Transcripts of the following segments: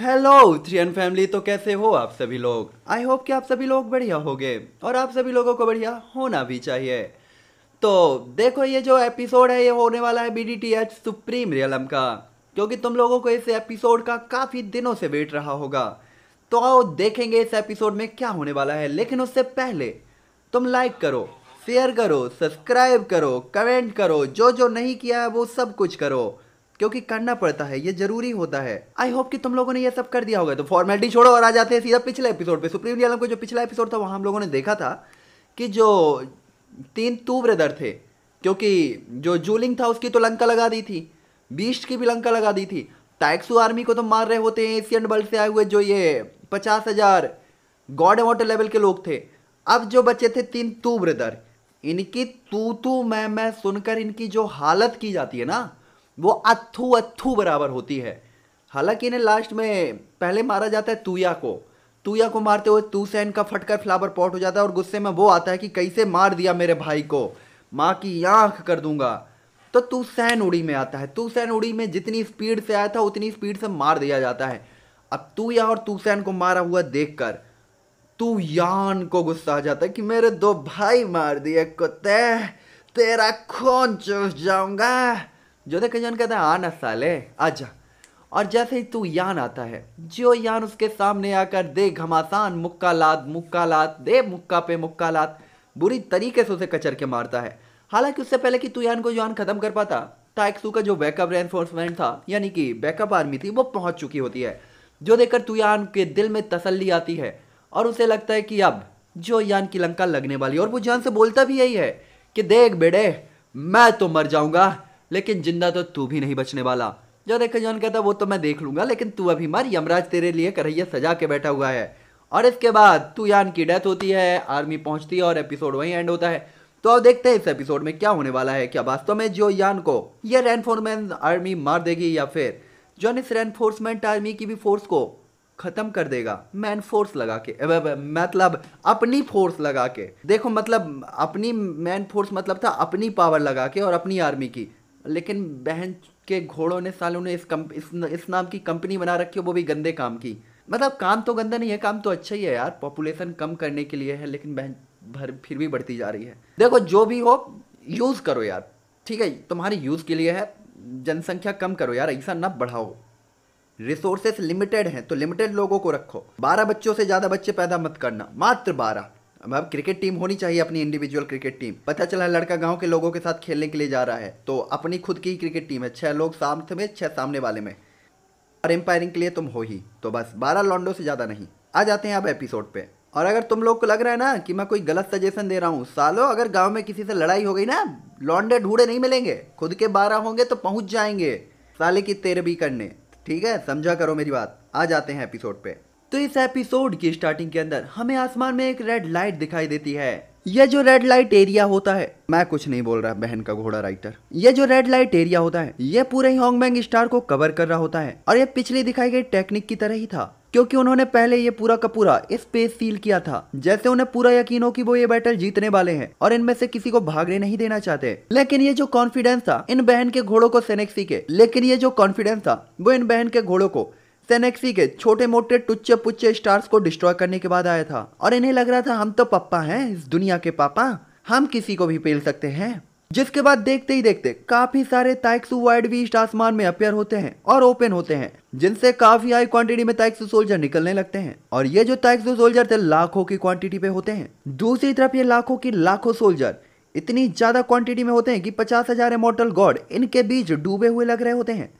hello थ्रियन family तो कैसे हो आप सभी लोग आई होप कि आप सभी लोग बढ़िया होंगे और आप सभी लोगों को बढ़िया होना भी चाहिए तो देखो ये जो एपिसोड है ये होने वाला है B D T H supreme realm का क्योंकि तुम लोगों को इस एपिसोड का काफ़ी दिनों से वेट रहा होगा तो आओ देखेंगे इस एपिसोड में क्या होने वाला है लेकिन उससे पहले तुम लाइक करो शेयर करो सब्सक्राइब करो कमेंट करो जो जो नहीं किया है वो सब कुछ करो क्योंकि करना पड़ता है ये जरूरी होता है आई होप कि तुम लोगों ने ये सब कर दिया होगा तो फॉर्मेलिटी छोड़ो और आ जाते हैं सीधा पिछले एपिसोड पे सुप्रीम रियलम को जो पिछला एपिसोड था वहाँ हम लोगों ने देखा था कि जो तीन तू ब्रदर थे क्योंकि जो जूलिंग था उसकी तो लंका लगा दी थी बीस्ट की भी लंका लगा दी थी टैक्सू आर्मी को तो मार रहे होते हैं एशियन बल से आए हुए जो ये पचास हज़ार गॉड वाटर लेवल के लोग थे अब जो बच्चे थे तीन तू ब्रदर इनकी तू तू मैं मैं सुनकर इनकी जो हालत की जाती है ना वो अथू अथू बराबर होती है हालांकि इन्हें लास्ट में पहले मारा जाता है तुया को तुया को मारते हुए तूसैन का फटकर फ्लावर पॉट हो जाता है और गुस्से में वो आता है कि कैसे मार दिया मेरे भाई को माँ की आँख कर दूंगा तो तूसैन उड़ी में आता है तूसैन उड़ी में जितनी स्पीड से आया था उतनी स्पीड से मार दिया जाता है अब तुया और तूसैन को मारा हुआ देख कर तू यान को गुस्सा आ जाता है कि मेरे दो भाई मार दिए कुत्ते तेरा खून चूस जाऊंगा देखे कजन कहता है आना साले आजा और जैसे ही तू यान आता है जो यान उसके सामने आकर दे घमासान मुक्का लात मुक्का लात दे मुक्का पे मुक्का लात बुरी तरीके से उसे कचर के मारता है हालांकि उससे पहले कि तू यान को यान खत्म कर पाता टाइक्सू का जो बैकअप रेनफोर्समेंट था यानी कि बैकअप आर्मी थी वो पहुंच चुकी होती है जो देखकर यान के दिल में तसल्ली आती है और उसे लगता है कि अब जो यान की लंका लगने वाली और वो जान से बोलता भी यही है कि देख बेड़े मैं तो मर जाऊंगा लेकिन जिंदा तो तू भी नहीं बचने वाला जो देखे जॉन कहता वो तो मैं देख लूंगा लेकिन तू अभी मर यमराज तेरे लिए करैया सजा के बैठा हुआ है और इसके बाद तू यान की डेथ होती है आर्मी पहुंचती है और एपिसोड वहीं एंड होता है तो अब देखते हैं इस एपिसोड में क्या होने वाला है क्या वास्तव में जो यान को यह रेनफोर्समेंट आर्मी मार देगी या फिर जॉन इस रेनफोर्समेंट आर्मी की भी फोर्स को खत्म कर देगा मैन फोर्स लगा के मतलब अपनी फोर्स लगा के देखो मतलब अपनी मैन फोर्स मतलब था अपनी पावर लगा के और अपनी आर्मी की लेकिन बहन के घोड़ों ने सालों ने इस कम इस, इस नाम की कंपनी बना रखी है वो भी गंदे काम की मतलब काम तो गंदा नहीं है काम तो अच्छा ही है यार पॉपुलेशन कम करने के लिए है लेकिन बहन भर फिर भी बढ़ती जा रही है देखो जो भी हो यूज़ करो यार ठीक है तुम्हारे यूज़ के लिए है जनसंख्या कम करो यार ऐसा ना बढ़ाओ रिसोर्सेस लिमिटेड हैं तो लिमिटेड लोगों को रखो बारह बच्चों से ज़्यादा बच्चे पैदा मत करना मात्र बारह अब क्रिकेट टीम होनी चाहिए अपनी इंडिविजुअल क्रिकेट टीम पता चला लड़का गांव के लोगों के साथ खेलने के लिए जा रहा है तो अपनी खुद की क्रिकेट टीम है छह लोग सामने में छह सामने वाले में और एम्पायरिंग के लिए तुम हो ही तो बस बारह लॉन्डो से ज़्यादा नहीं आ जाते हैं अब एपिसोड पे और अगर तुम लोग को लग रहा है ना कि मैं कोई गलत सजेशन दे रहा हूँ सालों अगर गाँव में किसी से लड़ाई हो गई ना लॉन्डे ढूंढे नहीं मिलेंगे खुद के बारह होंगे तो पहुँच जाएंगे साले की तेरबी करने ठीक है समझा करो मेरी बात आ जाते हैं एपिसोड पे तो इस एपिसोड की स्टार्टिंग के अंदर हमें आसमान में एक रेड लाइट दिखाई देती है यह जो रेड लाइट एरिया होता है मैं कुछ नहीं बोल रहा बहन का घोड़ा राइटर ये जो रेड लाइट एरिया होता है ये पूरे ही हॉन्गबैंग स्टार को कवर कर रहा होता है और ये पिछली दिखाई गई टेक्निक की तरह ही था क्योंकि उन्होंने पहले ये पूरा का पूरा स्पेस सील किया था जैसे उन्हें पूरा यकीन हो कि वो ये बैटल जीतने वाले हैं और इनमें से किसी को भागने नहीं देना चाहते लेकिन ये जो कॉन्फिडेंस था इन बहन के घोड़ों को सेनेक्सी के लेकिन ये जो कॉन्फिडेंस था वो इन बहन के घोड़ों को सेनेक्सी के छोटे मोटे टुच्चे पुच्चे स्टार्स को डिस्ट्रॉय करने के बाद आया था और इन्हें लग रहा था हम तो पप्पा हैं इस दुनिया के पापा हम किसी को भी पेल सकते हैं जिसके बाद देखते ही देखते काफी सारे ताइक्सू वाइड बीस्ट आसमान में अपेयर होते हैं और ओपन होते हैं जिनसे काफी हाई क्वांटिटी में ताइक्सू सोल्जर निकलने लगते हैं और ये जो ताइक्सू सोल्जर थे लाखों की क्वांटिटी पे होते हैं दूसरी तरफ ये लाखों की लाखों सोल्जर इतनी ज्यादा क्वांटिटी में होते हैं कि पचास हजार इमोटल गॉड इनके बीच डूबे हुए लग रहे होते हैं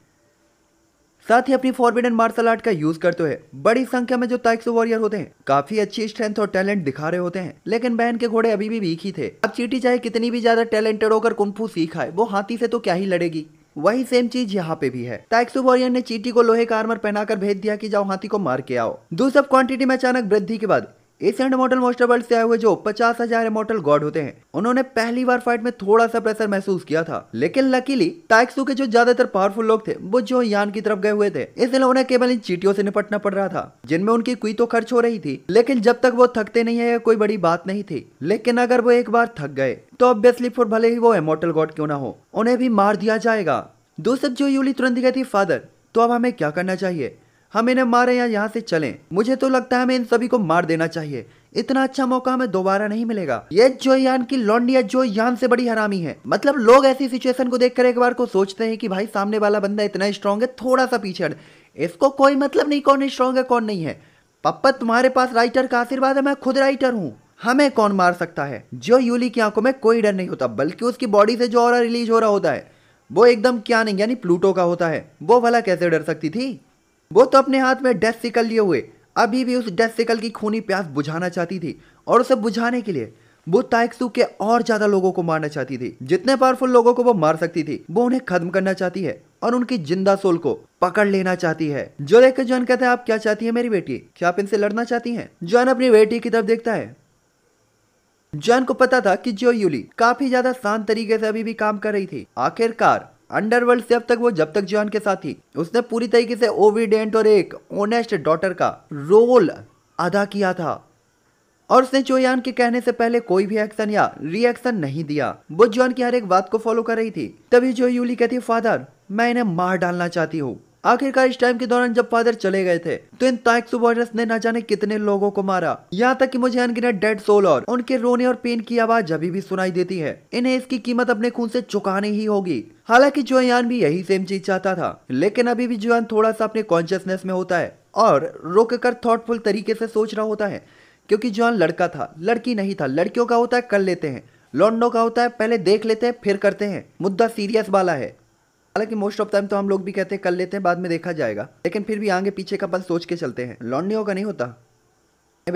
साथ ही अपनी फॉरबिडन मार्शल आर्ट का यूज करते हुए बड़ी संख्या में जो ताइक्सो वॉरियर होते हैं काफी अच्छी स्ट्रेंथ और टैलेंट दिखा रहे होते हैं लेकिन बहन के घोड़े अभी भी वीक ही थे अब चीटी चाहे कितनी भी ज्यादा टैलेंटेड होकर कुंफू है वो हाथी से तो क्या ही लड़ेगी वही सेम चीज यहाँ पे भी है टाइक्सू वॉरियर ने चीटी को लोहे का आर्मर पहनाकर भेज दिया कि जाओ हाथी को मार के आओ दो क्वांटिटी में अचानक वृद्धि के बाद एशियन इमोटल मोस्टर वर्ल्ड से आए हुए जो पचास हजार इमोटल गॉड होते हैं उन्होंने पहली बार फाइट में थोड़ा सा प्रेशर महसूस किया था लेकिन लकीली टाइक्सू के जो ज्यादातर पावरफुल लोग थे वो जो यान की तरफ गए हुए थे इसलिए उन्हें केवल इन चीटियों से निपटना पड़ रहा था जिनमें उनकी कोई तो खर्च हो रही थी लेकिन जब तक वो थकते नहीं है कोई बड़ी बात नहीं थी लेकिन अगर वो एक बार थक गए तो ऑब्वियसली फिर भले ही वो इमोटल गॉड क्यों ना हो उन्हें भी मार दिया जाएगा दोस्तों जो यूली तुरंत गई थी फादर तो अब हमें क्या करना चाहिए हम इन्हें मारे या यहाँ से चलें मुझे तो लगता है हमें इन सभी को मार देना चाहिए इतना अच्छा मौका हमें दोबारा नहीं मिलेगा ये यान की जो यान से बड़ी हरामी है मतलब लोग ऐसी सिचुएशन को देखकर एक बार को सोचते हैं कि भाई सामने वाला बंदा इतना स्ट्रांग है थोड़ा सा पीछे इसको कोई मतलब नहीं कौन स्ट्रांग है कौन नहीं है पप्पा तुम्हारे पास राइटर का आशीर्वाद है मैं खुद राइटर हूँ हमें कौन मार सकता है जो यूली की आंखों में कोई डर नहीं होता बल्कि उसकी बॉडी से जो और रिलीज हो रहा होता है वो एकदम क्या नहीं यानी प्लूटो का होता है वो भला कैसे डर सकती थी वो तो अपने हाथ में डेथ सिकल लिए हुए अभी भी उस डेथ सिकल की खूनी प्यास बुझाना चाहती थी और उसे बुझाने के लिए वो ताइक्सू के और ज्यादा लोगों को मारना चाहती थी जितने पावरफुल लोगों को वो मार सकती थी वो उन्हें खत्म करना चाहती है और उनकी जिंदा सोल को पकड़ लेना चाहती है जो लेकर जॉन कहता है आप क्या चाहती है मेरी बेटी क्या आप इनसे लड़ना चाहती हैं जॉन अपनी बेटी की तरफ देखता है जॉन को पता था कि जो यूली काफी ज्यादा शांत तरीके से अभी भी काम कर रही थी आखिरकार अंडरवर्ल्ड से अब तक वो जब तक जॉन के साथ ही उसने पूरी तरीके से ओविडेंट और एक ओनेस्ट डॉटर का रोल अदा किया था और उसने चोयान के कहने से पहले कोई भी एक्शन या रिएक्शन नहीं दिया वो जॉन की हर एक बात को फॉलो कर रही थी तभी जो यूली कहती फादर मैं इन्हें मार डालना चाहती हूँ आखिरकार इस टाइम के दौरान जब फादर चले गए थे तो इन ताइक्सु वॉरियर्स ने न जाने कितने लोगों को मारा यहाँ तक कि मुझे अनगिनत डेड सोल और उनके रोने और पेन की आवाज अभी भी सुनाई देती है इन्हें इसकी कीमत अपने खून से चुकानी ही होगी हालांकि जोयान भी यही सेम चीज चाहता था लेकिन अभी भी जोयान थोड़ा सा अपने कॉन्शियसनेस में होता है और रोक कर थॉटफुल तरीके से सोच रहा होता है क्योंकि जोयान लड़का था लड़की नहीं था लड़कियों का होता है कर लेते हैं लॉन्डो का होता है पहले देख लेते हैं फिर करते हैं मुद्दा सीरियस वाला है हालांकि मोस्ट ऑफ टाइम तो हम लोग भी कहते हैं कर लेते हैं बाद में देखा जाएगा लेकिन फिर भी आगे पीछे का पल सोच के चलते हैं लॉन्डियों का नहीं होता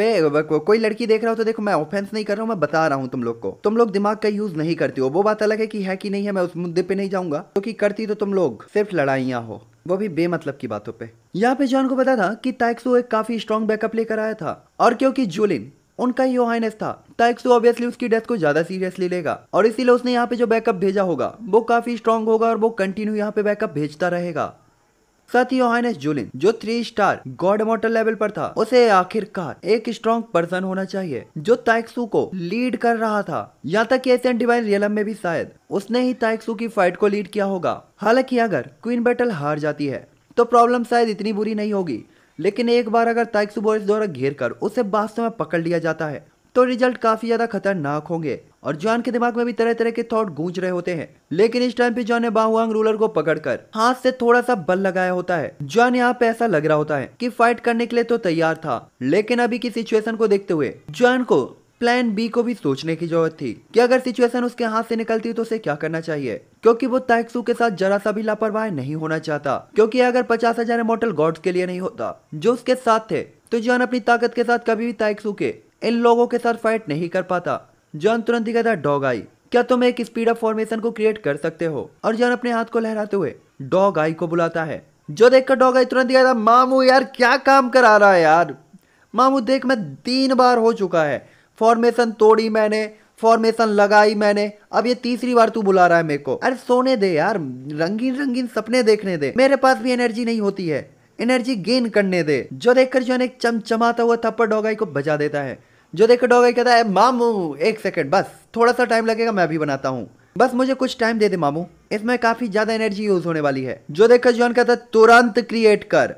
अबे कोई लड़की देख रहा हो तो देखो मैं ऑफेंस नहीं कर रहा हूँ मैं बता रहा हूँ तुम लोग को तुम लोग दिमाग का यूज नहीं करती हो वो बात अलग है कि है कि नहीं है मैं उस मुद्दे पे नहीं जाऊंगा क्योंकि तो करती तो तुम लोग सिर्फ लड़ाइयाँ हो वो भी बेमतलब की बातों पे यहाँ पे जॉन को पता था कि टैक्सो एक काफी स्ट्रॉन्ग बैकअप लेकर आया था और क्योंकि जूलिन उनका ही ओहाइनस था टैक्सो ऑब्वियसली उसकी डेथ को ज्यादा सीरियसली लेगा और इसीलिए उसने यहाँ पे जो बैकअप भेजा होगा वो काफी स्ट्रॉन्ग होगा और वो कंटिन्यू यहाँ पे बैकअप भेजता रहेगा साथ ही योहानस जुलिन जो three star god mortal level पर था उसे आखिरकार एक स्ट्रॉन्ग पर्सन होना चाहिए जो ताइक्सु को लीड कर रहा था यहाँ तक एशियन डिवाइन रियलम में भी शायद उसने ही ताइक्सु की फाइट को लीड किया होगा हालांकि अगर क्वीन बैटल हार जाती है तो प्रॉब्लम शायद इतनी बुरी नहीं होगी लेकिन एक बार अगर ताइक्सु बोरिस द्वारा घेर कर उसे वास्तव में पकड़ लिया जाता है तो रिजल्ट काफी ज्यादा खतरनाक होंगे और जॉन के दिमाग में भी तरह तरह के थॉट गूंज रहे होते हैं लेकिन इस टाइम पे जॉन ने बाहुआंग रूलर को पकड़कर हाथ से थोड़ा सा बल लगाया होता है जॉन यहाँ पे ऐसा लग रहा होता है कि फाइट करने के लिए तो तैयार था लेकिन अभी की सिचुएशन को देखते हुए जॉन को प्लान बी को भी सोचने की जरूरत थी कि अगर सिचुएशन उसके हाथ से निकलती तो उसे क्या करना चाहिए क्योंकि वो ताइक्सु के साथ जरा सा भी लापरवाह नहीं होना चाहता क्योंकि अगर पचास हजार मोटल गॉड्स के लिए नहीं होता जो उसके साथ थे तो जॉन अपनी ताकत के साथ कभी भी ताइक्सु के इन लोगों के साथ फाइट नहीं कर पाता जॉन तुरंत ही कहता डॉग आई क्या तुम एक स्पीड ऑफ फॉर्मेशन को क्रिएट कर सकते हो और जॉन अपने हाथ को लहराते हुए डॉग आई को बुलाता है जो देखकर डॉग आई तुरंत ही कहता मामू यार क्या काम करा रहा है यार मामू देख मैं तीन बार हो चुका है फॉर्मेशन तोड़ी मैंने फॉर्मेशन लगाई मैंने अब ये तीसरी बार तू बुला रहा है मेरे को अरे सोने दे यार रंगीन रंगीन सपने देखने दे मेरे पास भी एनर्जी नहीं होती है एनर्जी गेन करने दे जो देखकर जॉन एक चमचमाता हुआ थप्पड़ डॉगाई को बजा देता है जो देखो डॉग कहता है मामू एक सेकेंड बस थोड़ा सा टाइम लगेगा मैं भी बनाता हूँ बस मुझे कुछ टाइम दे दे मामू इसमें काफी ज्यादा एनर्जी यूज होने वाली है जो देखो जॉन कहता है तुरंत क्रिएट कर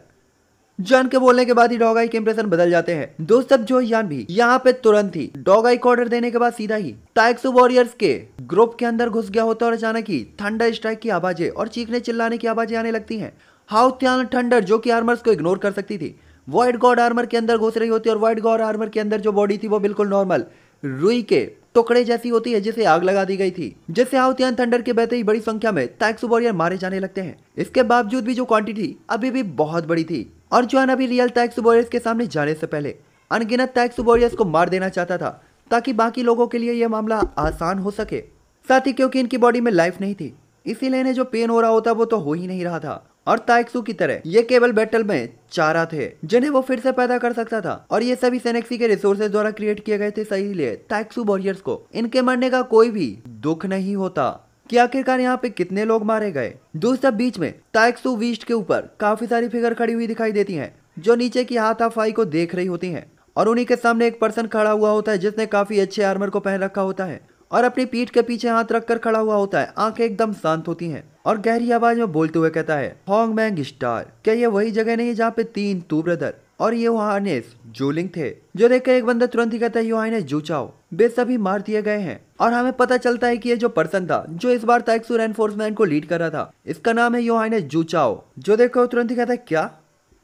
जॉन के बोलने के बाद ही डॉग आई के इम्प्रेशन बदल जाते हैं दोस्त अब जो यान भी यहाँ पे तुरंत ही डॉग आई को ऑर्डर देने के बाद सीधा ही टाइक्सो वॉरियर्स के ग्रुप के अंदर घुस गया होता है और अचानक ही थंडर स्ट्राइक की आवाजें और चीखने चिल्लाने की आवाजें आने लगती हैं हाउ थंडर जो कि आर्मर्स को इग्नोर कर सकती थी व्हाइट गॉड आर्मर के अंदर घुस रही होती है और व्हाइट गॉड आर्मर के अंदर जो बॉडी थी वो बिल्कुल नॉर्मल रुई के टुकड़े जैसी होती है जिसे आग लगा दी गई थी जिससे हाउतियान थंडर के बहते ही बड़ी संख्या में टैक्सो वॉरियर मारे जाने लगते हैं इसके बावजूद भी जो क्वांटिटी अभी भी बहुत बड़ी थी और जो अभी रियल टैक्स वॉरियर्स के सामने जाने से पहले अनगिनत टैक्स वॉरियर्स को मार देना चाहता था ताकि बाकी लोगों के लिए यह मामला आसान हो सके साथ ही क्योंकि इनकी बॉडी में लाइफ नहीं थी इसीलिए इन्हें जो पेन हो रहा होता वो तो हो ही नहीं रहा था और ताइक्सू की तरह ये केवल बैटल में चारा थे जिन्हें वो फिर से पैदा कर सकता था और ये सभी सेनेक्सी के रिसोर्सेज द्वारा क्रिएट किए गए थे सही लिए ताइक्सू वॉरियर्स को इनके मरने का कोई भी दुख नहीं होता कि आखिरकार यहाँ पे कितने लोग मारे गए दूसरा बीच में ताइक्सू वीस्ट के ऊपर काफी सारी फिगर खड़ी हुई दिखाई देती है जो नीचे की हाथाफाई को देख रही होती है और उन्हीं के सामने एक पर्सन खड़ा हुआ होता है जिसने काफी अच्छे आर्मर को पहन रखा होता है और अपनी पीठ के पीछे हाथ रखकर खड़ा हुआ होता है आंखें एकदम शांत होती हैं और गहरी आवाज में बोलते हुए कहता है हॉन्ग मैंग स्टार क्या ये वही जगह नहीं है जहाँ पे तीन तू ब्रदर और ये वहानेस जूलिंग थे जो देखकर एक बंदा तुरंत ही कहता है योहानेस जूचाओ वे सभी मार दिए गए हैं और हमें पता चलता है कि ये जो पर्सन था जो इस बार ताइक्सू एनफोर्समेंट को लीड कर रहा था इसका नाम है योहानेस जूचाओ जो देखकर तुरंत ही कहता है क्या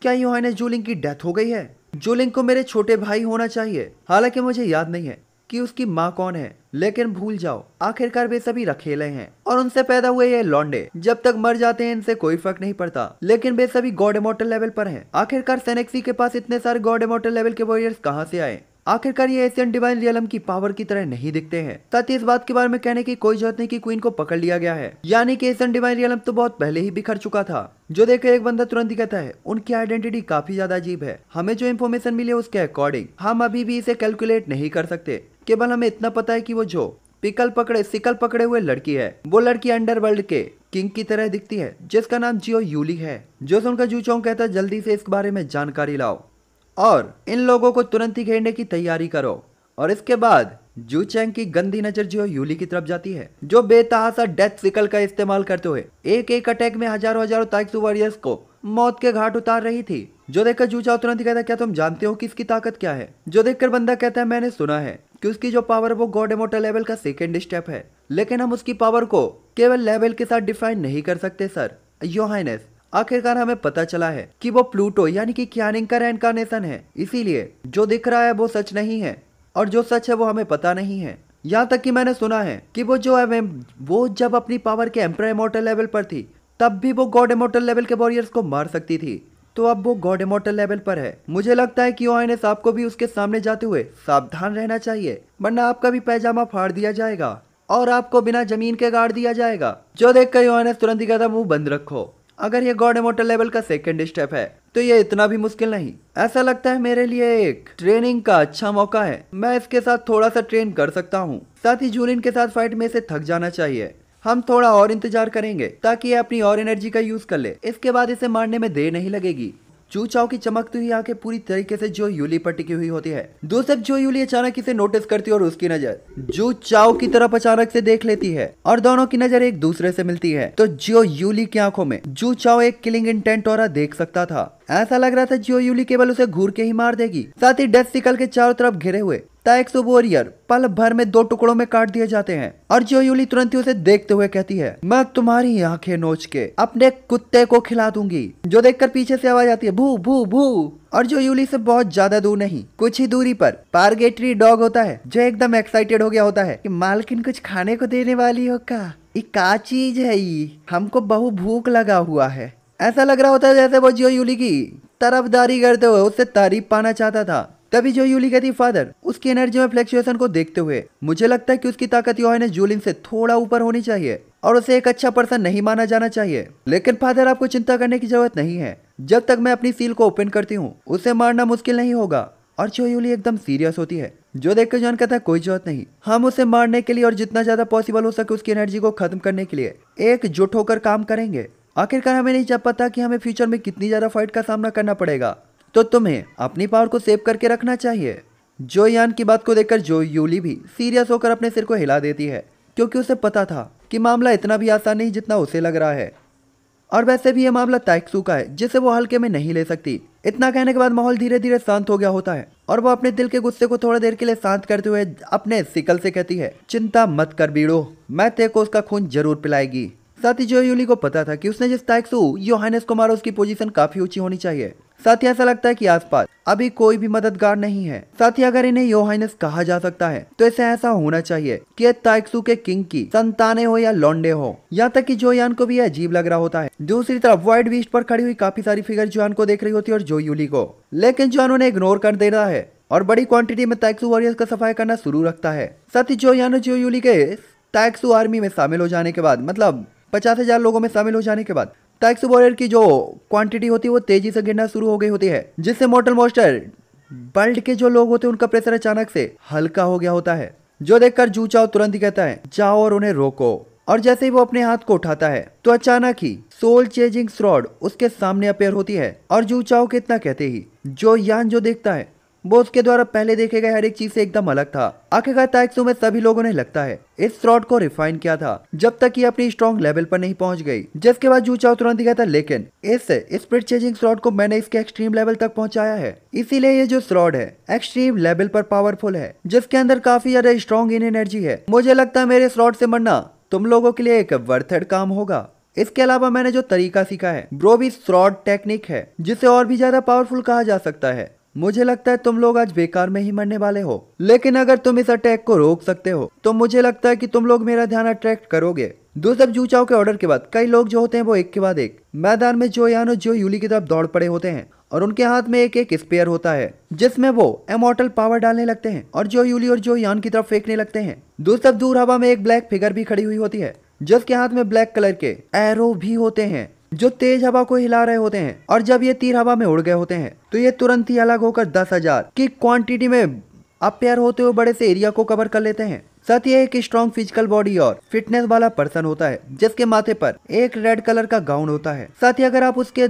क्या योहानेस जूलिंग की डेथ हो गई है जूलिंग को मेरे छोटे भाई होना चाहिए हालांकि मुझे याद नहीं है कि उसकी माँ कौन है लेकिन भूल जाओ आखिरकार वे सभी रखेले हैं और उनसे पैदा हुए ये लौंडे जब तक मर जाते हैं इनसे कोई फर्क नहीं पड़ता लेकिन वे सभी गॉड इमोटल लेवल पर हैं आखिरकार सेनेक्सी के पास इतने सारे गॉड इमोटल लेवल के वॉरियर्स कहाँ से आए आखिरकार ये एशियन डिवाइन रियलम की पावर की तरह नहीं दिखते हैं साथ ही इस बात के बारे में कहने की कोई जरूरत नहीं कि क्वीन को पकड़ लिया गया है यानी कि एशियन डिवाइन रियलम तो बहुत पहले ही बिखर चुका था जो देखकर एक बंदा तुरंत ही कहता है उनकी आइडेंटिटी काफी ज्यादा अजीब है हमें जो इन्फॉर्मेशन मिली है उसके अकॉर्डिंग हम अभी भी इसे कैलकुलेट नहीं कर सकते केवल हमें इतना पता है कि वो जो पिकल पकड़े सिकल पकड़े हुए लड़की है वो लड़की अंडरवर्ल्ड के किंग की तरह दिखती है जिसका नाम जियो यूली है जो सुनकर जूचोंग कहता है जल्दी से इस बारे में जानकारी लाओ और इन लोगों को तुरंत ही घेरने की तैयारी करो और इसके बाद जू चैंग की गंदी नजर जियो यूली की तरफ जाती है जो बेतहासा डेथ सिकल का इस्तेमाल करते हुए एक एक अटैक में हजारों हजारों ताइक्सू वॉरियर्स को मौत के घाट उतार रही थी जो देखकर जूझा तुरंत कहता क्या तुम जानते हो कि इसकी ताकत क्या है जो देखकर बंदा कहता है मैंने सुना है कि उसकी जो पावर वो गॉड इमोटल लेवल का सेकेंड स्टेप है लेकिन हम उसकी पावर को केवल लेवल के साथ डिफाइन नहीं कर सकते सर योहाइनेस आखिरकार हमें पता चला है कि वो प्लूटो यानी कि क्यानिंग का रेनकारनेशन है इसीलिए जो दिख रहा है वो सच नहीं है और जो सच है वो हमें पता नहीं है यहाँ तक कि मैंने सुना है कि वो जो है वो जब अपनी पावर के एम्पर इमोटल लेवल पर थी तब भी वो गॉड इमोटल लेवल के वॉरियर्स को मार सकती थी तो अब वो गॉड इमोटल लेवल पर है मुझे लगता है कि ओएनएस आपको भी उसके सामने जाते हुए सावधान रहना चाहिए वरना आपका भी पैजामा फाड़ दिया जाएगा और आपको बिना जमीन के गाड़ दिया जाएगा जो देख कर योहानस तुरंत ही कहता मुंह बंद रखो अगर ये गॉड इमोटल लेवल का सेकेंड स्टेप है तो ये इतना भी मुश्किल नहीं ऐसा लगता है मेरे लिए एक ट्रेनिंग का अच्छा मौका है मैं इसके साथ थोड़ा सा ट्रेन कर सकता हूँ साथ ही जूलिन के साथ फाइट में से थक जाना चाहिए हम थोड़ा और इंतजार करेंगे ताकि ये अपनी और एनर्जी का यूज कर ले इसके बाद इसे मारने में देर नहीं लगेगी चाओ की चमकती तो हुई आंखें पूरी तरीके से जो यूली पर टिकी हुई होती है दो सब जो यूली अचानक इसे नोटिस करती है और उसकी नजर जो चाओ की तरफ अचानक से देख लेती है और दोनों की नजर एक दूसरे से मिलती है तो जियो यूली की आंखों में जू चाओ एक किलिंग इंटेंट और देख सकता था ऐसा लग रहा था जियो यूली केवल उसे घूर के ही मार देगी साथ ही डेस्ट सिकल के चारों तरफ घिरे हुए टैक्सोबोरियर पल भर में दो टुकड़ों में काट दिए जाते हैं और जो यूली तुरंत ही उसे देखते हुए कहती है मैं तुम्हारी आंखें नोच के अपने कुत्ते को खिला दूंगी जो देखकर पीछे से आवाज आती है भू भू भू और जो यूली से बहुत ज्यादा दूर नहीं कुछ ही दूरी पर पारगेटरी डॉग होता है जो एकदम एक्साइटेड हो गया होता है की मालकिन कुछ खाने को देने वाली हो का का चीज है ये हमको बहु भूख लगा हुआ है ऐसा लग रहा होता है जैसे वो जियो यूली की तरफदारी करते हुए उससे तारीफ पाना चाहता था तभी जो यूली कहती फादर उसकी एनर्जी में फ्लैक्चुएशन को देखते हुए मुझे लगता है कि उसकी ताकत योहाने जूलिन से थोड़ा ऊपर होनी चाहिए और उसे एक अच्छा पर्सन नहीं माना जाना चाहिए लेकिन फादर आपको चिंता करने की जरूरत नहीं है जब तक मैं अपनी सील को ओपन करती हूँ उसे मारना मुश्किल नहीं होगा और जो यूली एकदम सीरियस होती है जो देख कर जॉन कहता है कोई जरूरत नहीं हम उसे मारने के लिए और जितना ज्यादा पॉसिबल हो सके उसकी एनर्जी को खत्म करने के लिए एकजुट होकर काम करेंगे आखिरकार हमें नहीं जब पता कि हमें फ्यूचर में कितनी ज्यादा फाइट का सामना करना पड़ेगा तो तुम्हें अपनी पावर को सेव करके रखना चाहिए जो यान की बात को देखकर जो यूली भी सीरियस होकर अपने सिर को हिला देती है क्योंकि उसे पता था कि मामला इतना भी आसान नहीं जितना उसे लग रहा है और वैसे भी यह मामला तैक्सू का है जिसे वो हल्के में नहीं ले सकती इतना कहने के बाद माहौल धीरे धीरे शांत हो गया होता है और वो अपने दिल के गुस्से को थोड़ा देर के लिए शांत करते हुए अपने सिकल से कहती है चिंता मत कर बीड़ो मैं ते को उसका खून जरूर पिलाएगी साथ ही जो यूली को पता था कि उसने जिस ताइक्सू योहानेस को मारा उसकी पोजीशन काफी ऊंची होनी चाहिए साथ ही ऐसा लगता है कि आसपास अभी कोई भी मददगार नहीं है साथ ही अगर इन्हें योहाइनस कहा जा सकता है तो इसे ऐसा होना चाहिए कि ताइक्सु के किंग की संताने हो या लॉन्डे हो यहाँ तक कि जोयान को भी अजीब लग रहा होता है दूसरी तरफ व्हाइट बीच पर खड़ी हुई काफी सारी फिगर जोयान को देख रही होती है और जो यूली को लेकिन जो उन्हें इग्नोर कर दे रहा है और बड़ी क्वांटिटी में ताइक्सु वॉरियर्स का सफाई करना शुरू रखता है साथ ही जोयान जो यूली के ताइक्सु आर्मी में शामिल हो जाने के बाद मतलब पचास हजार लोगों में शामिल हो जाने के बाद टैक्स वॉरियर की जो क्वांटिटी होती है वो तेजी से गिरना शुरू हो गई होती है जिससे मोटल मोस्टर वर्ल्ड के जो लोग होते हैं उनका प्रेशर अचानक से हल्का हो गया होता है जो देखकर जू चाओ तुरंत ही कहता है जाओ और उन्हें रोको और जैसे ही वो अपने हाथ को उठाता है तो अचानक ही सोल चेजिंग स्रॉड उसके सामने अपेयर होती है और जू चाओ के इतना कहते ही जो यान जो देखता है वो उसके द्वारा पहले देखे गए हर एक चीज से एकदम अलग था आखिरकार ताइक्सू में सभी लोगों ने लगता है इस फ्रॉड को रिफाइन किया था जब तक ये अपनी स्ट्रॉन्ग लेवल पर नहीं पहुंच गई जिसके बाद चाव तुरंत दिखा था लेकिन इस स्प्रिट चेजिंग फ्रॉड को मैंने इसके एक्सट्रीम लेवल तक पहुंचाया है इसीलिए ये जो फ्रॉड है एक्सट्रीम लेवल पर पावरफुल है जिसके अंदर काफी ज्यादा स्ट्रॉन्ग इन एनर्जी है मुझे लगता है मेरे फ्रॉड से मरना तुम लोगों के लिए एक वर्थड काम होगा इसके अलावा मैंने जो तरीका सीखा है ब्रोबी फ्रॉड टेक्निक है जिसे और भी ज्यादा पावरफुल कहा जा सकता है मुझे लगता है तुम लोग आज बेकार में ही मरने वाले हो लेकिन अगर तुम इस अटैक को रोक सकते हो तो मुझे लगता है कि तुम लोग मेरा ध्यान अट्रैक्ट करोगे दो सब जूचाओ के ऑर्डर के बाद कई लोग जो होते हैं वो एक के बाद एक मैदान में जो यानो जो यूली की तरफ दौड़ पड़े होते हैं और उनके हाथ में एक एक स्पेयर होता है जिसमें वो एमोटल पावर डालने लगते हैं और जो यूली और जो यान की तरफ फेंकने लगते हैं दो सब दूर हवा में एक ब्लैक फिगर भी खड़ी हुई होती है जिसके हाथ में ब्लैक कलर के एरो भी होते हैं जो तेज हवा को हिला रहे होते हैं और जब ये तीर हवा में उड़ गए होते हैं तो ये तुरंत ही अलग होकर दस हजार की क्वांटिटी में अपेयर होते हुए बड़े से एरिया को कवर कर लेते हैं साथ ही एक स्ट्रॉन्ग फिजिकल बॉडी और फिटनेस वाला पर्सन होता है जिसके माथे पर एक रेड कलर का गाउन होता है साथ ही अगर आप उसके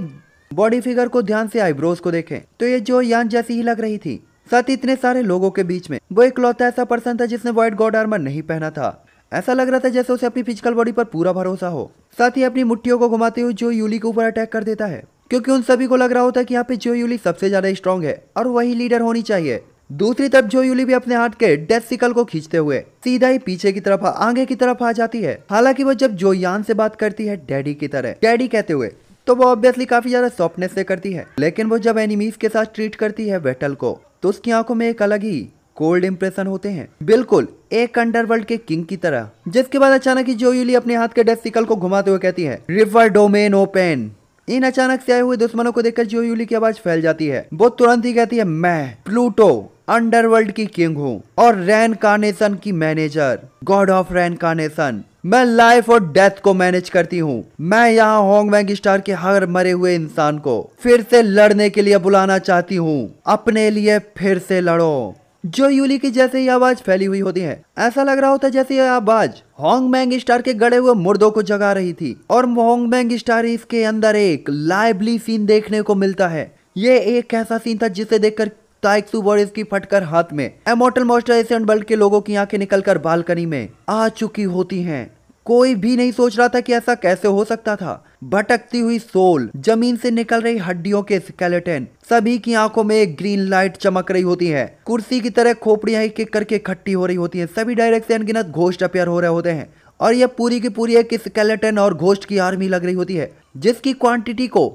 बॉडी फिगर को ध्यान से आईब्रोज को देखें तो ये जो यान जैसी ही लग रही थी साथ ही इतने सारे लोगों के बीच में वो एक लौता ऐसा पर्सन था जिसने व्हाइट गॉड आर्मर नहीं पहना था ऐसा लग रहा था जैसे उसे अपनी फिजिकल बॉडी पर पूरा भरोसा हो साथ ही अपनी मुठ्ठियों को घुमाते हुए जो यूली के ऊपर अटैक कर देता है क्योंकि उन सभी को लग रहा होता है कि यहाँ पे जो यूली सबसे ज्यादा स्ट्रॉन्ग है और वही लीडर होनी चाहिए दूसरी तरफ जो यूली भी अपने हाथ के डेथ सिकल को खींचते हुए सीधा ही पीछे की तरफ आगे की तरफ आ जाती है हालांकि वो जब जो यान से बात करती है डैडी की तरह डैडी कहते हुए तो वो ऑब्वियसली काफी ज्यादा सॉफ्टनेस से करती है लेकिन वो जब एनिमीज के साथ ट्रीट करती है वेटल को तो उसकी आंखों में एक अलग ही कोल्ड इम्प्रेशन होते हैं बिल्कुल एक अंडरवर्ल्ड के किंग की तरह जिसके बाद अचानक ही जोयूली अपने हाथ के डेस्टिकल को घुमाते हुए कहती है रिवर डोमेन ओपन इन अचानक से आए हुए दुश्मनों को देखकर जियोयूली की आवाज फैल जाती है वो तुरंत ही कहती है मैं प्लूटो अंडरवर्ल्ड की किंग हूँ और रैन कार्नेशन की manager god of reincarnation मैं लाइफ और डेथ को मैनेज करती हूँ मैं यहाँ होंग मैंग स्टार के हर मरे हुए इंसान को फिर से लड़ने के लिए बुलाना चाहती हूँ अपने लिए फिर से लड़ो जो यूली की जैसे ही आवाज फैली हुई होती है ऐसा लग रहा होता है जैसे यह आवाज होंग मैंग स्टार के गड़े हुए मुर्दों को जगा रही थी और होंग मैंग स्टार इसके अंदर एक लाइवली सीन देखने को मिलता है ये एक ऐसा सीन था जिसे देखकर की फटकर हाथ में एमोटल मोस्टराइजेशन बल्ड के लोगों की आंखें निकलकर बालकनी में आ चुकी होती हैं कोई भी नहीं सोच रहा था कि ऐसा कैसे हो सकता था भटकती हुई सोल जमीन से निकल रही हड्डियों के स्केलेटन सभी की आंखों में एक ग्रीन लाइट चमक रही होती है कुर्सी की तरह खोपड़ियां एक एक करके इकट्ठी हो रही होती है सभी डायरेक्ट से अनगिनत घोष्ट अपेयर हो रहे होते हैं और यह पूरी की पूरी एक स्केलेटन और घोष्ट की आर्मी लग रही होती है जिसकी क्वांटिटी को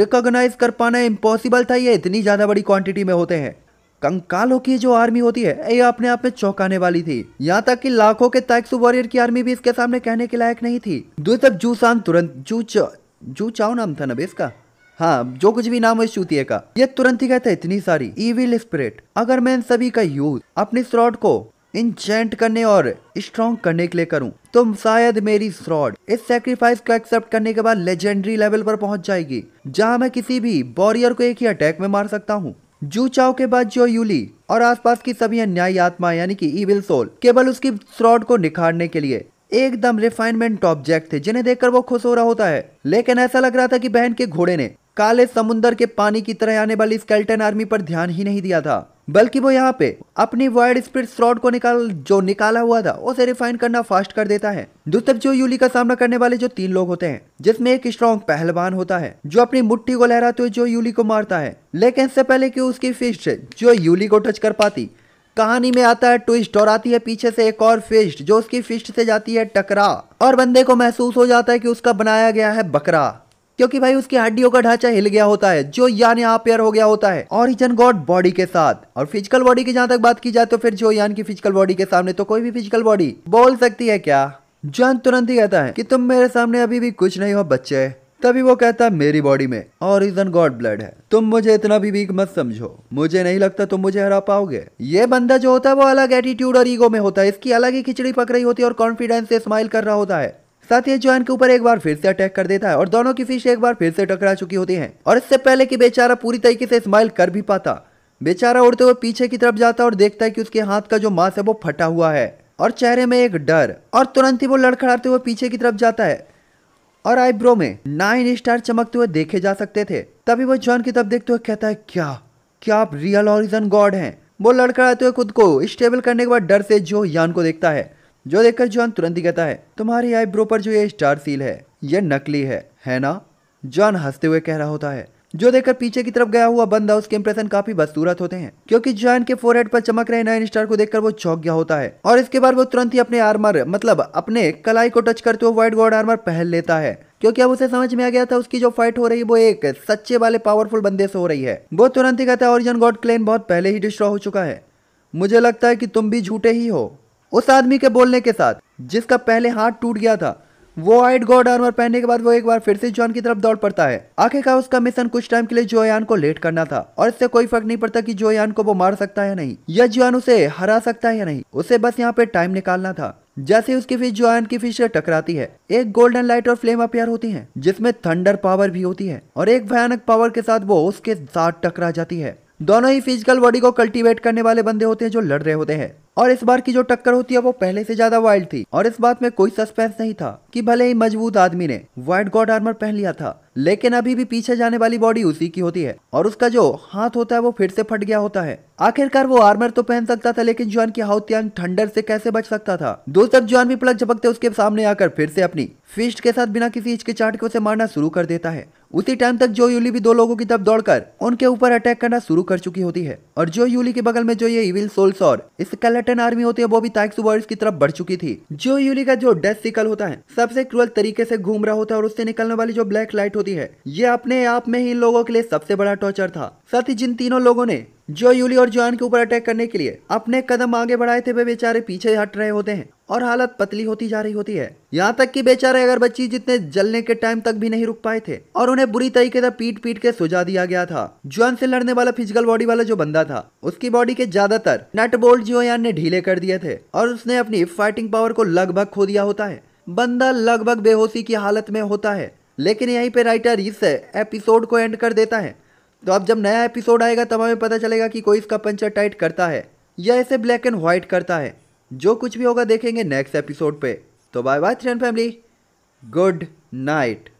रिकॉग्नाइज कर पाना इम्पॉसिबल था यह इतनी ज्यादा बड़ी क्वांटिटी में होते हैं कंकालों की जो आर्मी होती है ये अपने आप में चौंकाने वाली थी यहाँ तक कि लाखों के तैक्सु वॉरियर की आर्मी भी इसके सामने कहने के लायक नहीं थी दूर जूसान तुरंत जू जू चाओ नाम था ना इसका हाँ जो कुछ भी नाम है चूतिये का ये तुरंत ही कहते इतनी सारी इविल स्प्रिट अगर मैं इन सभी का यूज अपनी स्रॉड को इंजेंट करने और स्ट्रॉन्ग करने के लिए करूं तो शायद मेरी फ्रॉड इस सेक्रीफाइस को एक्सेप्ट करने के बाद लेजेंडरी लेवल पर पहुंच जाएगी जहां मैं किसी भी वॉरियर को एक ही अटैक में मार सकता हूं जू चाओ के बाद जो यूली और आसपास की सभी अन्यायी आत्मा यानी कि इविल सोल केवल उसकी फ्रॉड को निखारने के लिए एकदम रिफाइनमेंट ऑब्जेक्ट थे जिन्हें देखकर वो खुश हो रहा होता है लेकिन ऐसा लग रहा था कि बहन के घोड़े ने काले समुन्दर के पानी की तरह आने वाली स्केल्टन आर्मी पर ध्यान ही नहीं दिया था बल्कि वो यहाँ पे अपनी वाइड स्प्रिट स्लॉट को निकाल जो निकाला हुआ था उसे रिफाइन करना फास्ट कर देता है दूसरे जो यूली का सामना करने वाले जो तीन लोग होते हैं जिसमें एक स्ट्रॉन्ग पहलवान होता है जो अपनी मुट्ठी को लहराते हुए जो यूली को मारता है लेकिन इससे पहले की उसकी फिस्ट जो यूली को टच कर पाती कहानी में आता है ट्विस्ट और आती है पीछे से एक और फिस्ट जो उसकी फिस्ट से जाती है टकरा और बंदे को महसूस हो जाता है कि उसका बनाया गया है बकरा क्योंकि भाई उसकी हड्डियों का ढांचा हिल गया होता है जो यान यहाँ पेयर हो गया होता है और इजन गॉड बॉडी के साथ और फिजिकल बॉडी की जहाँ तक बात की जाए तो फिर जो यान की फिजिकल बॉडी के सामने तो कोई भी फिजिकल बॉडी बोल सकती है क्या जान तुरंत ही कहता है कि तुम मेरे सामने अभी भी कुछ नहीं हो बच्चे तभी वो कहता है मेरी बॉडी में और इजन गॉड ब्लड है तुम मुझे इतना भी वीक मत समझो मुझे नहीं लगता तुम मुझे हरा पाओगे ये बंदा जो होता है वो अलग एटीट्यूड और ईगो में होता है इसकी अलग ही खिचड़ी पक रही होती है और कॉन्फिडेंस से स्माइल कर रहा होता है साथ ही जॉइन के ऊपर एक बार फिर से अटैक कर देता है और दोनों की फिश एक बार फिर से टकरा चुकी होती है और इससे पहले कि बेचारा पूरी तरीके से स्माइल कर भी पाता बेचारा उड़ते हुए पीछे की तरफ जाता और देखता है कि उसके हाथ का जो मांस है वो फटा हुआ है और चेहरे में एक डर और तुरंत ही वो लड़खड़ाते हुए पीछे की तरफ जाता है और आईब्रो में नाइन स्टार चमकते हुए देखे जा सकते थे तभी वो जॉन की तरफ देखते हुए कहता है क्या क्या आप रियल ऑरिजन गॉड हैं वो लड़खड़ाते हुए खुद को स्टेबल करने के बाद डर से जो यान को देखता है जो देखकर जॉन तुरंत ही कहता है तुम्हारी आईब्रो पर जो ये स्टार सील है यह नकली है है ना जॉन हंसते हुए कह रहा होता है जो देखकर पीछे की तरफ गया हुआ बंदा उसके इम्प्रेशन काफी बदसूरत होते हैं क्योंकि जॉन के फोरहेड पर चमक रहे नाइन स्टार को देखकर वो चौक गया होता है और इसके बाद वो तुरंत ही अपने आर्मर मतलब अपने कलाई को टच करते हुए व्हाइट गॉड आर्मर पहन लेता है क्योंकि अब उसे समझ में आ गया था उसकी जो फाइट हो रही है वो एक सच्चे वाले पावरफुल बंदे से हो रही है वो तुरंत ही कहता है ओरिजन गॉड क्लेन बहुत पहले ही डिस्ट्रॉ हो चुका है मुझे लगता है कि तुम भी झूठे ही हो उस आदमी के बोलने के साथ जिसका पहले हाथ टूट गया था वो आइट गॉड आर्मर पहनने के बाद वो एक बार फिर से जॉन की तरफ दौड़ पड़ता है आखिरकार उसका मिशन कुछ टाइम के लिए जोयान को लेट करना था और इससे कोई फर्क नहीं पड़ता कि जोयान को वो मार सकता है या नहीं या जोन उसे हरा सकता है या नहीं उसे बस यहाँ पे टाइम निकालना था जैसे उसकी फिश जोयान की फिश से टकराती है एक गोल्डन लाइट और फ्लेम अपेयर होती है जिसमे थंडर पावर भी होती है और एक भयानक पावर के साथ वो उसके साथ टकरा जाती है दोनों ही फिजिकल बॉडी को कल्टीवेट करने वाले बंदे होते हैं जो लड़ रहे होते हैं और इस बार की जो टक्कर होती है वो पहले से ज्यादा वाइल्ड थी और इस बात में कोई सस्पेंस नहीं था कि भले ही मजबूत आदमी ने व्हाइट गॉड आर्मर पहन लिया था लेकिन अभी भी पीछे जाने वाली बॉडी उसी की होती है और उसका जो हाथ होता है वो फिर से फट गया होता है आखिरकार वो आर्मर तो पहन सकता था लेकिन जॉन की हाउतियांग थंडर से कैसे बच सकता था दो तरफ जॉन भी पलक झपकते उसके सामने आकर फिर से अपनी फिस्ट के साथ बिना किसी हिचकिचाहट के उसे मारना शुरू कर देता है उसी टाइम तक जो यूली भी दो लोगों की तरफ दौड़कर उनके ऊपर अटैक करना शुरू कर चुकी होती है और जो यूली के बगल में जो ये इविल सोल्स और स्केलेट टाइटन आर्मी होती है वो भी ताइक्स वर्ल्ड की तरफ बढ़ चुकी थी जो यूली का जो डेथ सिकल होता है सबसे क्रूअल तरीके से घूम रहा होता है और उससे निकलने वाली जो ब्लैक लाइट होती है ये अपने आप में ही इन लोगों के लिए सबसे बड़ा टॉर्चर था साथ ही जिन तीनों लोगों ने जो यूली और जोन के ऊपर अटैक करने के लिए अपने कदम आगे बढ़ाए थे वे बेचारे पीछे हट रहे होते हैं और हालत पतली होती जा रही होती है यहाँ तक कि बेचारे अगर बच्ची जितने जलने के टाइम तक भी नहीं रुक पाए थे और उन्हें बुरी तरीके से पीट पीट के सुझा दिया गया था जुआन से लड़ने वाला फिजिकल बॉडी वाला जो बंदा था उसकी बॉडी के ज्यादातर नट बोल्ट जियोयान ने ढीले कर दिए थे और उसने अपनी फाइटिंग पावर को लगभग खो दिया होता है बंदा लगभग बेहोशी की हालत में होता है लेकिन यहीं पे राइटर इस एपिसोड को एंड कर देता है तो अब जब नया एपिसोड आएगा तब हमें पता चलेगा कि कोई इसका पंचर टाइट करता है या इसे ब्लैक एंड व्हाइट करता है जो कुछ भी होगा देखेंगे नेक्स्ट एपिसोड पे तो बाय बाय थ्रेन फैमिली गुड नाइट